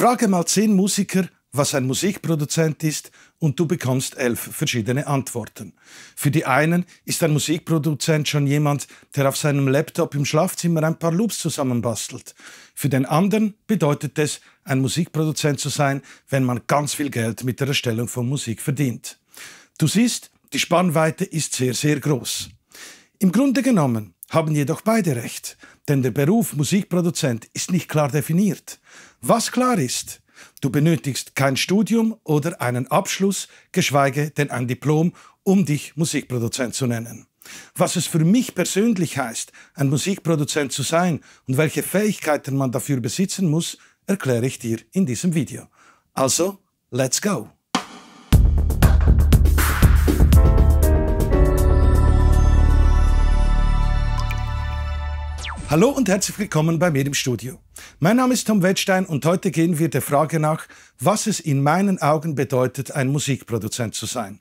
Frage mal zehn Musiker, was ein Musikproduzent ist, und du bekommst elf verschiedene Antworten. Für die einen ist ein Musikproduzent schon jemand, der auf seinem Laptop im Schlafzimmer ein paar Loops zusammenbastelt. Für den anderen bedeutet es, ein Musikproduzent zu sein, wenn man ganz viel Geld mit der Erstellung von Musik verdient. Du siehst, die Spannweite ist sehr, sehr groß. Im Grunde genommen haben jedoch beide recht, denn der Beruf Musikproduzent ist nicht klar definiert. Was klar ist, du benötigst kein Studium oder einen Abschluss, geschweige denn ein Diplom, um dich Musikproduzent zu nennen. Was es für mich persönlich heißt, ein Musikproduzent zu sein und welche Fähigkeiten man dafür besitzen muss, erkläre ich dir in diesem Video. Also, let's go! Hallo und herzlich willkommen bei mir im Studio. Mein Name ist Tom Wettstein und heute gehen wir der Frage nach, was es in meinen Augen bedeutet, ein Musikproduzent zu sein.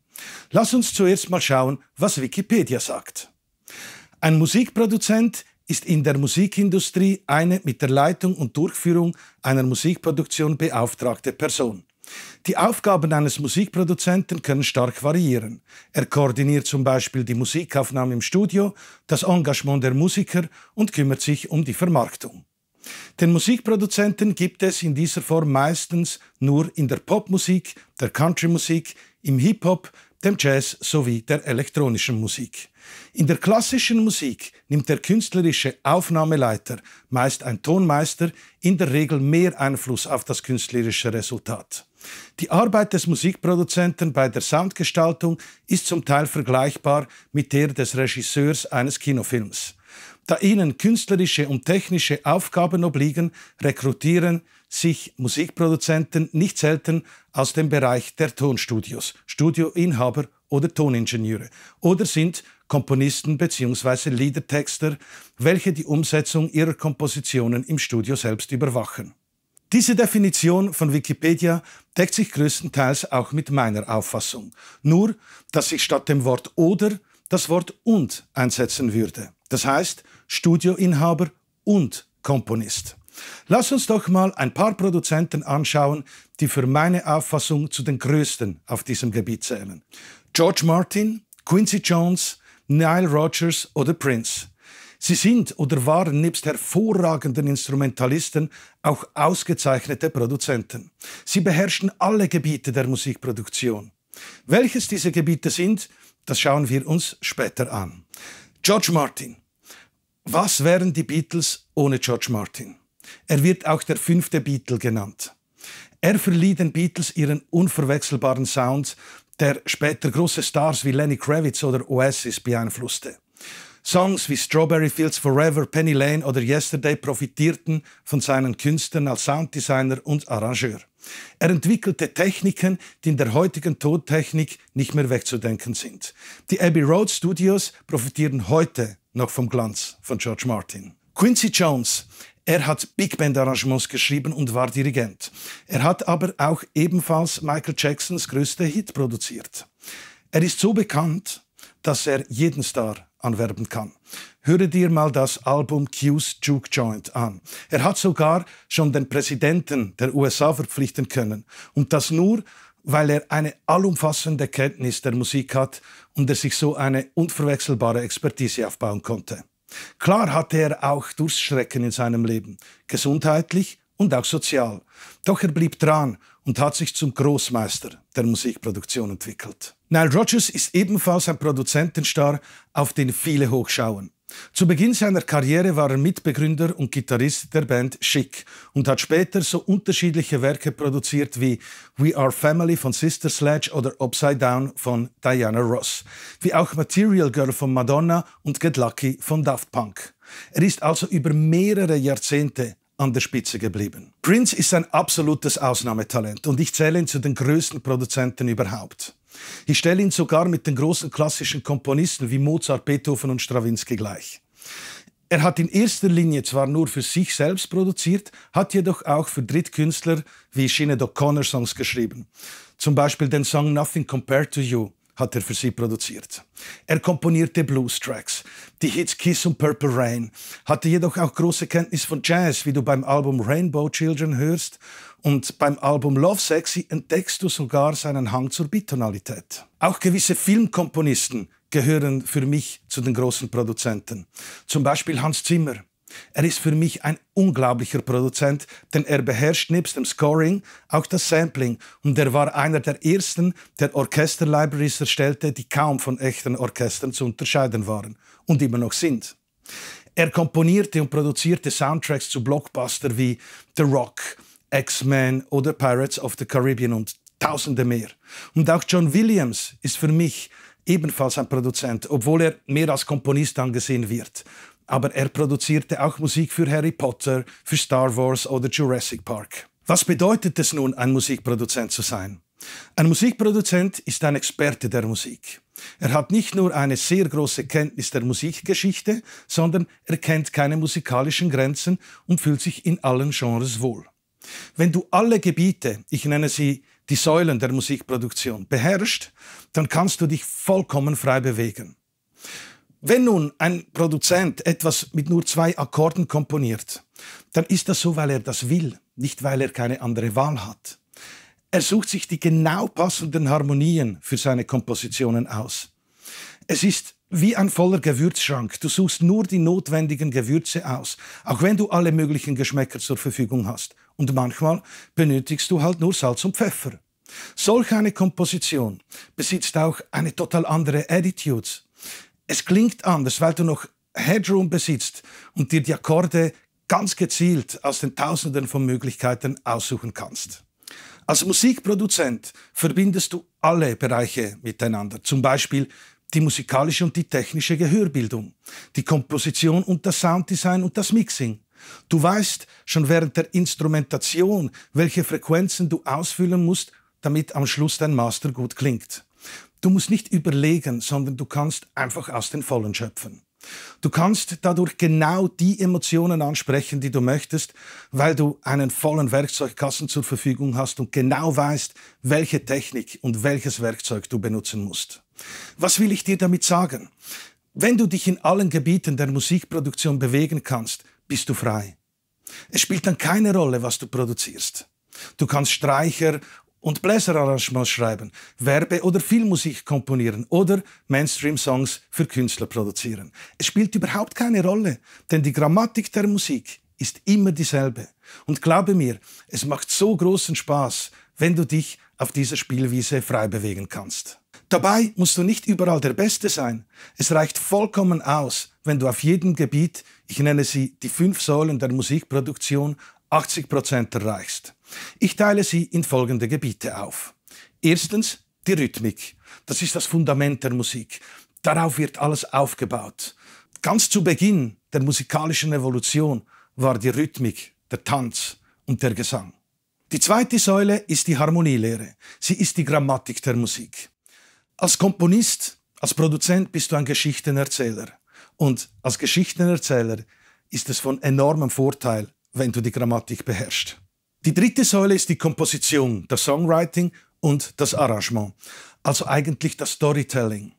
Lass uns zuerst mal schauen, was Wikipedia sagt. Ein Musikproduzent ist in der Musikindustrie eine mit der Leitung und Durchführung einer Musikproduktion beauftragte Person. Die Aufgaben eines Musikproduzenten können stark variieren. Er koordiniert zum Beispiel die Musikaufnahmen im Studio, das Engagement der Musiker und kümmert sich um die Vermarktung. Den Musikproduzenten gibt es in dieser Form meistens nur in der Popmusik, der Countrymusik, im Hip-Hop, dem Jazz sowie der elektronischen Musik. In der klassischen Musik nimmt der künstlerische Aufnahmeleiter, meist ein Tonmeister, in der Regel mehr Einfluss auf das künstlerische Resultat. Die Arbeit des Musikproduzenten bei der Soundgestaltung ist zum Teil vergleichbar mit der des Regisseurs eines Kinofilms. Da ihnen künstlerische und technische Aufgaben obliegen, rekrutieren sich Musikproduzenten nicht selten aus dem Bereich der Tonstudios, Studioinhaber oder Toningenieure oder sind Komponisten bzw. Liedertexter, welche die Umsetzung ihrer Kompositionen im Studio selbst überwachen. Diese Definition von Wikipedia deckt sich größtenteils auch mit meiner Auffassung, nur dass ich statt dem Wort oder das Wort und einsetzen würde. Das heißt Studioinhaber und Komponist. Lass uns doch mal ein paar Produzenten anschauen, die für meine Auffassung zu den größten auf diesem Gebiet zählen. George Martin, Quincy Jones, Nile Rogers oder Prince. Sie sind oder waren nebst hervorragenden Instrumentalisten auch ausgezeichnete Produzenten. Sie beherrschen alle Gebiete der Musikproduktion. Welches diese Gebiete sind, das schauen wir uns später an. George Martin. Was wären die Beatles ohne George Martin? Er wird auch der fünfte Beatle genannt. Er verlieh den Beatles ihren unverwechselbaren Sound, der später große Stars wie Lenny Kravitz oder Oasis beeinflusste. Songs wie Strawberry Fields Forever, Penny Lane oder Yesterday profitierten von seinen Künsten als Sounddesigner und Arrangeur. Er entwickelte Techniken, die in der heutigen Tontechnik nicht mehr wegzudenken sind. Die Abbey Road Studios profitieren heute noch vom Glanz von George Martin. Quincy Jones er hat Big Band Arrangements geschrieben und war Dirigent. Er hat aber auch ebenfalls Michael Jacksons größte Hit produziert. Er ist so bekannt, dass er jeden Star anwerben kann. Höre dir mal das Album Q's Juke Joint an. Er hat sogar schon den Präsidenten der USA verpflichten können. Und das nur, weil er eine allumfassende Kenntnis der Musik hat und er sich so eine unverwechselbare Expertise aufbauen konnte. Klar hatte er auch Durststrecken in seinem Leben, gesundheitlich und auch sozial. Doch er blieb dran und hat sich zum Großmeister der Musikproduktion entwickelt. Nile Rogers ist ebenfalls ein Produzentenstar, auf den viele hochschauen. Zu Beginn seiner Karriere war er Mitbegründer und Gitarrist der Band Chic und hat später so unterschiedliche Werke produziert wie We Are Family von Sister Sledge oder Upside Down von Diana Ross, wie auch Material Girl von Madonna und Get Lucky von Daft Punk. Er ist also über mehrere Jahrzehnte an der Spitze geblieben. Prince ist ein absolutes Ausnahmetalent und ich zähle ihn zu den größten Produzenten überhaupt. Ich stelle ihn sogar mit den großen klassischen Komponisten wie Mozart, Beethoven und Stravinsky gleich. Er hat in erster Linie zwar nur für sich selbst produziert, hat jedoch auch für Drittkünstler wie Sinead O'Connor Songs geschrieben. Zum Beispiel den Song Nothing Compared to You, hat er für sie produziert. Er komponierte Blues-Tracks, die Hits Kiss und Purple Rain, hatte jedoch auch große Kenntnis von Jazz, wie du beim Album Rainbow Children hörst, und beim Album Love Sexy entdeckst du sogar seinen Hang zur Bitonalität. Auch gewisse Filmkomponisten gehören für mich zu den großen Produzenten. Zum Beispiel Hans Zimmer, er ist für mich ein unglaublicher Produzent, denn er beherrscht nebst dem Scoring auch das Sampling und er war einer der ersten, der Orchester-Libraries erstellte, die kaum von echten Orchestern zu unterscheiden waren und immer noch sind. Er komponierte und produzierte Soundtracks zu Blockbuster wie The Rock, X-Men oder Pirates of the Caribbean und tausende mehr. Und auch John Williams ist für mich ebenfalls ein Produzent, obwohl er mehr als Komponist angesehen wird aber er produzierte auch Musik für Harry Potter, für Star Wars oder Jurassic Park. Was bedeutet es nun, ein Musikproduzent zu sein? Ein Musikproduzent ist ein Experte der Musik. Er hat nicht nur eine sehr große Kenntnis der Musikgeschichte, sondern er kennt keine musikalischen Grenzen und fühlt sich in allen Genres wohl. Wenn du alle Gebiete, ich nenne sie die Säulen der Musikproduktion, beherrschst, dann kannst du dich vollkommen frei bewegen. Wenn nun ein Produzent etwas mit nur zwei Akkorden komponiert, dann ist das so, weil er das will, nicht weil er keine andere Wahl hat. Er sucht sich die genau passenden Harmonien für seine Kompositionen aus. Es ist wie ein voller Gewürzschrank. Du suchst nur die notwendigen Gewürze aus, auch wenn du alle möglichen Geschmäcker zur Verfügung hast. Und manchmal benötigst du halt nur Salz und Pfeffer. Solch eine Komposition besitzt auch eine total andere Attitude es klingt anders, weil du noch Headroom besitzt und dir die Akkorde ganz gezielt aus den Tausenden von Möglichkeiten aussuchen kannst. Als Musikproduzent verbindest du alle Bereiche miteinander, zum Beispiel die musikalische und die technische Gehörbildung, die Komposition und das Sounddesign und das Mixing. Du weißt schon während der Instrumentation, welche Frequenzen du ausfüllen musst, damit am Schluss dein Master gut klingt. Du musst nicht überlegen, sondern du kannst einfach aus den Vollen schöpfen. Du kannst dadurch genau die Emotionen ansprechen, die du möchtest, weil du einen vollen Werkzeugkasten zur Verfügung hast und genau weißt, welche Technik und welches Werkzeug du benutzen musst. Was will ich dir damit sagen? Wenn du dich in allen Gebieten der Musikproduktion bewegen kannst, bist du frei. Es spielt dann keine Rolle, was du produzierst. Du kannst Streicher und Bläserarrangements schreiben, Werbe- oder Filmmusik komponieren oder Mainstream-Songs für Künstler produzieren. Es spielt überhaupt keine Rolle, denn die Grammatik der Musik ist immer dieselbe. Und glaube mir, es macht so großen Spaß, wenn du dich auf dieser Spielwiese frei bewegen kannst. Dabei musst du nicht überall der Beste sein. Es reicht vollkommen aus, wenn du auf jedem Gebiet, ich nenne sie die fünf Säulen der Musikproduktion, 80 Prozent erreichst. Ich teile sie in folgende Gebiete auf. Erstens die Rhythmik. Das ist das Fundament der Musik. Darauf wird alles aufgebaut. Ganz zu Beginn der musikalischen Evolution war die Rhythmik, der Tanz und der Gesang. Die zweite Säule ist die Harmonielehre. Sie ist die Grammatik der Musik. Als Komponist, als Produzent bist du ein Geschichtenerzähler. Und als Geschichtenerzähler ist es von enormem Vorteil, wenn du die Grammatik beherrschst. Die dritte Säule ist die Komposition, das Songwriting und das Arrangement, also eigentlich das Storytelling.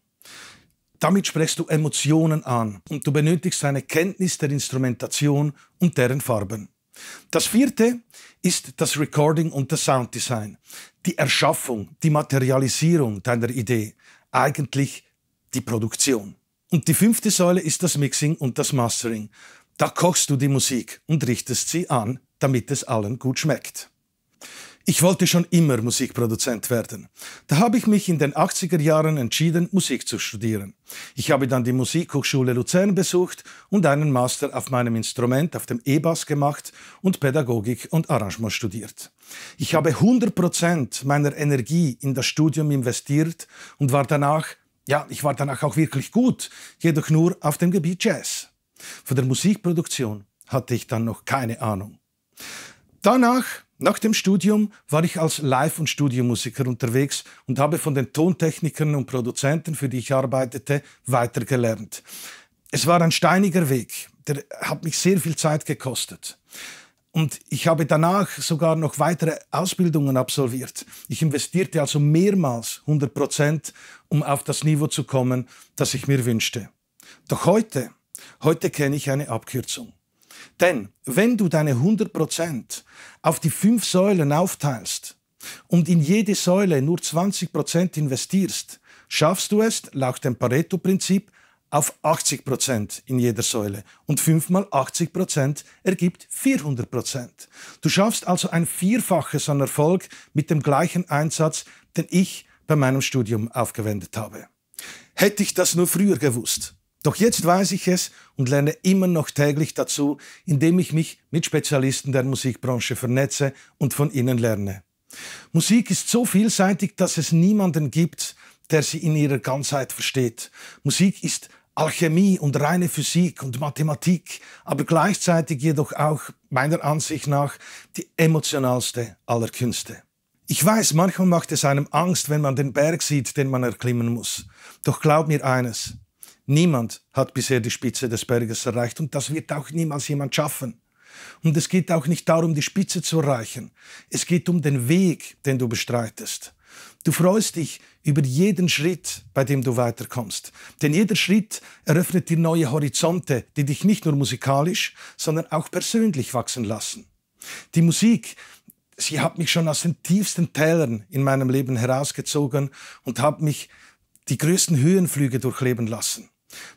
Damit sprichst du Emotionen an und du benötigst eine Kenntnis der Instrumentation und deren Farben. Das vierte ist das Recording und das Sounddesign, die Erschaffung, die Materialisierung deiner Idee, eigentlich die Produktion. Und die fünfte Säule ist das Mixing und das Mastering. Da kochst du die Musik und richtest sie an damit es allen gut schmeckt. Ich wollte schon immer Musikproduzent werden. Da habe ich mich in den 80er Jahren entschieden, Musik zu studieren. Ich habe dann die Musikhochschule Luzern besucht und einen Master auf meinem Instrument, auf dem E-Bass gemacht und Pädagogik und Arrangement studiert. Ich habe 100% meiner Energie in das Studium investiert und war danach, ja, ich war danach auch wirklich gut, jedoch nur auf dem Gebiet Jazz. Von der Musikproduktion hatte ich dann noch keine Ahnung. Danach, nach dem Studium, war ich als Live- und Studiomusiker unterwegs und habe von den Tontechnikern und Produzenten, für die ich arbeitete, weitergelernt. Es war ein steiniger Weg, der hat mich sehr viel Zeit gekostet. Und ich habe danach sogar noch weitere Ausbildungen absolviert. Ich investierte also mehrmals 100 Prozent, um auf das Niveau zu kommen, das ich mir wünschte. Doch heute, heute kenne ich eine Abkürzung. Denn wenn du deine 100% auf die fünf Säulen aufteilst und in jede Säule nur 20% investierst, schaffst du es laut dem Pareto-Prinzip auf 80% in jeder Säule. Und 5 mal 80% ergibt 400%. Du schaffst also ein Vierfaches an Erfolg mit dem gleichen Einsatz, den ich bei meinem Studium aufgewendet habe. Hätte ich das nur früher gewusst, doch jetzt weiß ich es und lerne immer noch täglich dazu, indem ich mich mit Spezialisten der Musikbranche vernetze und von ihnen lerne. Musik ist so vielseitig, dass es niemanden gibt, der sie in ihrer Ganzheit versteht. Musik ist Alchemie und reine Physik und Mathematik, aber gleichzeitig jedoch auch meiner Ansicht nach die emotionalste aller Künste. Ich weiß, manchmal macht es einem Angst, wenn man den Berg sieht, den man erklimmen muss. Doch glaub mir eines, Niemand hat bisher die Spitze des Berges erreicht und das wird auch niemals jemand schaffen. Und es geht auch nicht darum, die Spitze zu erreichen. Es geht um den Weg, den du bestreitest. Du freust dich über jeden Schritt, bei dem du weiterkommst. Denn jeder Schritt eröffnet dir neue Horizonte, die dich nicht nur musikalisch, sondern auch persönlich wachsen lassen. Die Musik, sie hat mich schon aus den tiefsten Tälern in meinem Leben herausgezogen und hat mich die größten Höhenflüge durchleben lassen.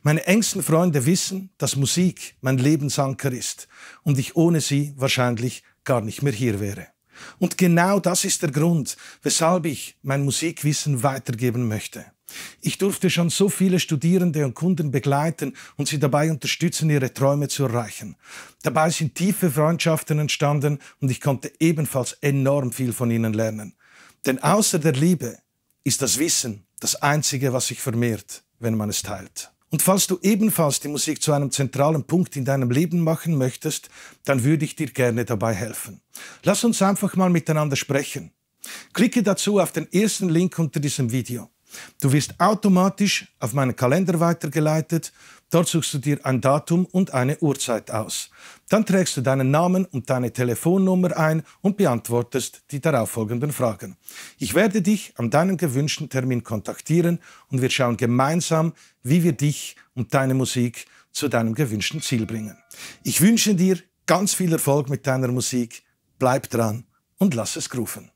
Meine engsten Freunde wissen, dass Musik mein Lebensanker ist und ich ohne sie wahrscheinlich gar nicht mehr hier wäre. Und genau das ist der Grund, weshalb ich mein Musikwissen weitergeben möchte. Ich durfte schon so viele Studierende und Kunden begleiten und sie dabei unterstützen, ihre Träume zu erreichen. Dabei sind tiefe Freundschaften entstanden und ich konnte ebenfalls enorm viel von ihnen lernen. Denn außer der Liebe ist das Wissen das Einzige, was sich vermehrt, wenn man es teilt. Und falls du ebenfalls die Musik zu einem zentralen Punkt in deinem Leben machen möchtest, dann würde ich dir gerne dabei helfen. Lass uns einfach mal miteinander sprechen. Klicke dazu auf den ersten Link unter diesem Video. Du wirst automatisch auf meinen Kalender weitergeleitet. Dort suchst du dir ein Datum und eine Uhrzeit aus. Dann trägst du deinen Namen und deine Telefonnummer ein und beantwortest die darauffolgenden Fragen. Ich werde dich an deinem gewünschten Termin kontaktieren und wir schauen gemeinsam, wie wir dich und deine Musik zu deinem gewünschten Ziel bringen. Ich wünsche dir ganz viel Erfolg mit deiner Musik. Bleib dran und lass es grufen.